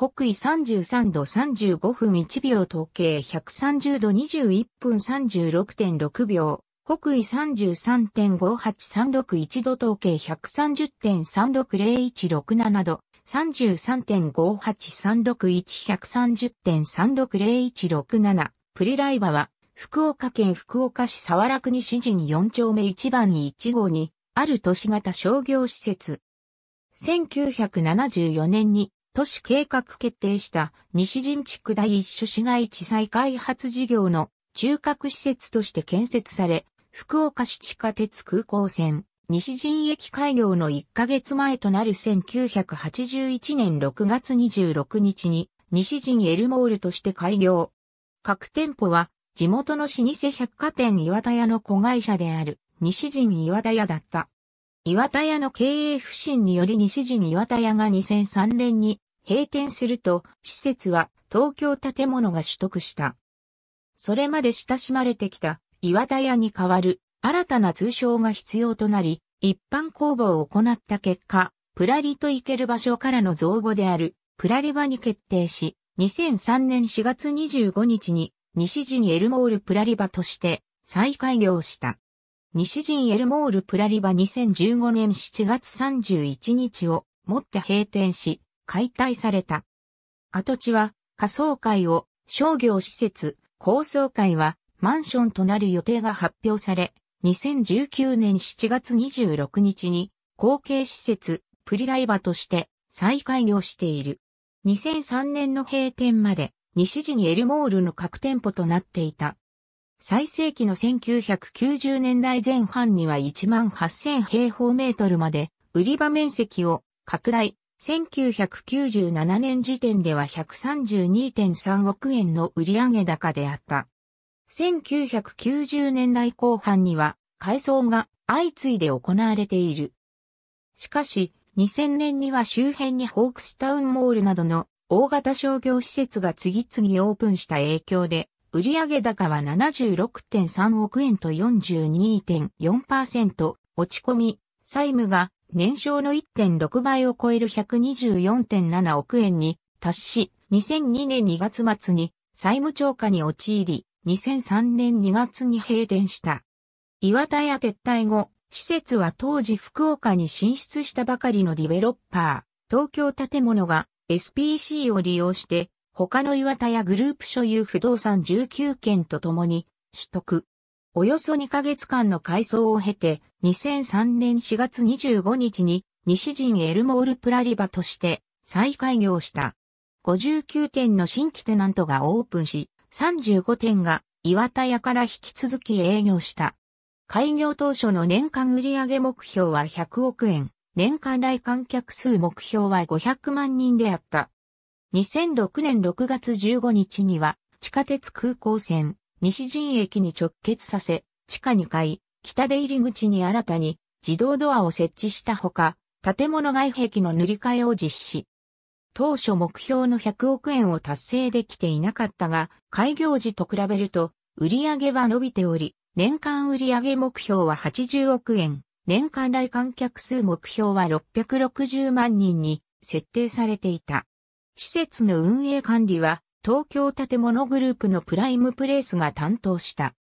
北緯33度35分1秒統計130度21分36.6秒、北緯33.58361度統計130.360167度、33.5836130.360167 1、プリライバは、福岡県福岡市沢楽西陣4丁目1番に1号に、ある都市型商業施設。1974年に都市計画決定した西陣地区第一所市街地再開発事業の中核施設として建設され、福岡市地下鉄空港線、西陣駅開業の1ヶ月前となる1981年6月26日に西陣エルモールとして開業。各店舗は地元の老舗百貨店岩田屋の子会社である西陣岩田屋だった。岩田屋の経営不振により西陣岩田屋が2003年に閉店すると、施設は東京建物が取得した。それまで親しまれてきた岩田屋に代わる新たな通称が必要となり、一般公募を行った結果、プラリと行ける場所からの造語であるプラリバに決定し、2003年4月25日に西陣エルモールプラリバとして再開業した。西陣エルモールプラリバ2015年7月31日をもって閉店し、解体された。跡地は、仮想会を商業施設、高層会はマンションとなる予定が発表され、2019年7月26日に後継施設、プリライバとして再開業している。2003年の閉店まで西陣エルモールの各店舗となっていた。最盛期の1990年代前半には1万8000平方メートルまで売り場面積を拡大。1997年時点では132.3億円の売上高であった。1990年代後半には改装が相次いで行われている。しかし、2000年には周辺にホークスタウンモールなどの大型商業施設が次々オープンした影響で、売上高は76.3億円と42.4%落ち込み、債務が年商の1.6倍を超える124.7億円に達し、2002年2月末に債務超過に陥り、2003年2月に閉店した。岩田屋撤退後、施設は当時福岡に進出したばかりのディベロッパー、東京建物が SPC を利用して他の岩田やグループ所有不動産19件とともに取得。およそ2ヶ月間の改装を経て、2003年4月25日に西陣エルモールプラリバとして再開業した。59店の新規テナントがオープンし、35店が岩田屋から引き続き営業した。開業当初の年間売上目標は100億円、年間来観客数目標は500万人であった。2006年6月15日には、地下鉄空港線、西陣駅に直結させ、地下2階、北出入り口に新たに自動ドアを設置したほか、建物外壁の塗り替えを実施。当初目標の100億円を達成できていなかったが、開業時と比べると、売上は伸びており、年間売上目標は80億円、年間来観客数目標は660万人に設定されていた。施設の運営管理は、東京建物グループのプライムプレイスが担当した。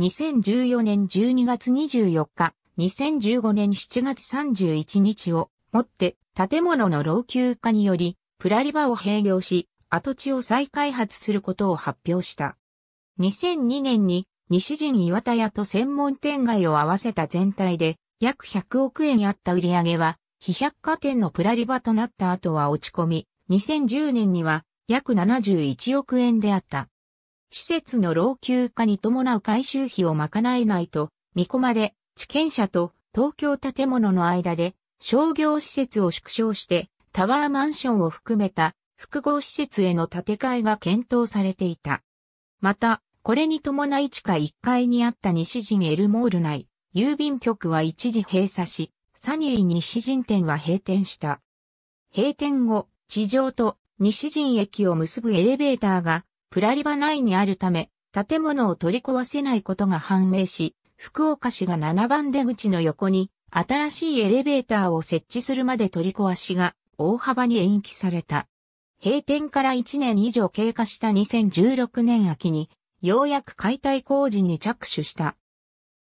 2014年12月24日、2015年7月31日をもって建物の老朽化により、プラリバを閉業し、跡地を再開発することを発表した。2002年に西陣岩田屋と専門店街を合わせた全体で約100億円あった売り上げは、非百貨店のプラリバとなった後は落ち込み、2010年には約71億円であった。施設の老朽化に伴う改修費を賄えないと見込まれ、地権者と東京建物の間で商業施設を縮小してタワーマンションを含めた複合施設への建て替えが検討されていた。また、これに伴い地下1階にあった西陣エルモール内、郵便局は一時閉鎖し、サニー西陣店は閉店した。閉店後、地上と西陣駅を結ぶエレベーターがプラリバ内にあるため、建物を取り壊せないことが判明し、福岡市が7番出口の横に新しいエレベーターを設置するまで取り壊しが大幅に延期された。閉店から1年以上経過した2016年秋に、ようやく解体工事に着手した。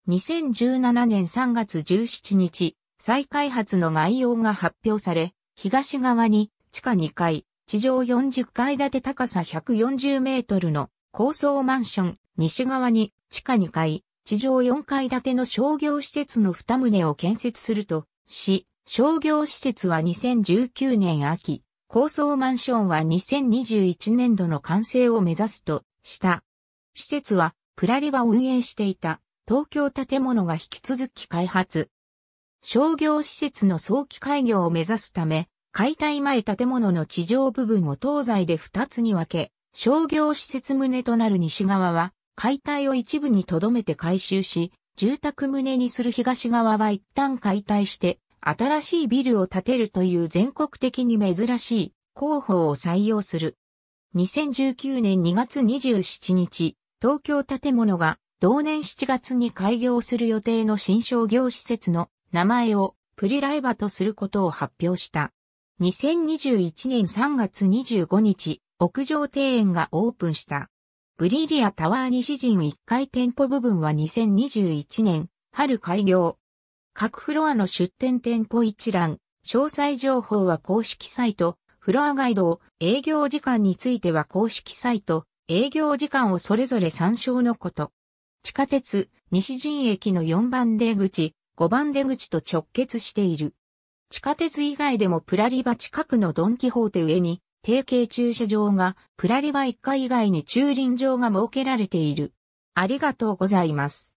2017年3月17日、再開発の概要が発表され、東側に地下2階、地上40階建て高さ140メートルの高層マンション、西側に地下2階、地上4階建ての商業施設の2棟を建設するとし、商業施設は2019年秋、高層マンションは2021年度の完成を目指すとした。施設はプラリバを運営していた東京建物が引き続き開発。商業施設の早期開業を目指すため、解体前建物の地上部分を東西で2つに分け、商業施設棟となる西側は、解体を一部に留めて改修し、住宅棟にする東側は一旦解体して、新しいビルを建てるという全国的に珍しい広報を採用する。2019年2月27日、東京建物が同年7月に開業する予定の新商業施設の名前をプリライバとすることを発表した。2021年3月25日、屋上庭園がオープンした。ブリリアタワー西陣1階店舗部分は2021年、春開業。各フロアの出店店舗一覧、詳細情報は公式サイト、フロアガイド、営業時間については公式サイト、営業時間をそれぞれ参照のこと。地下鉄、西陣駅の4番出口、5番出口と直結している。地下鉄以外でもプラリバ近くのドンキホーテ上に、定型駐車場が、プラリバ1階以外に駐輪場が設けられている。ありがとうございます。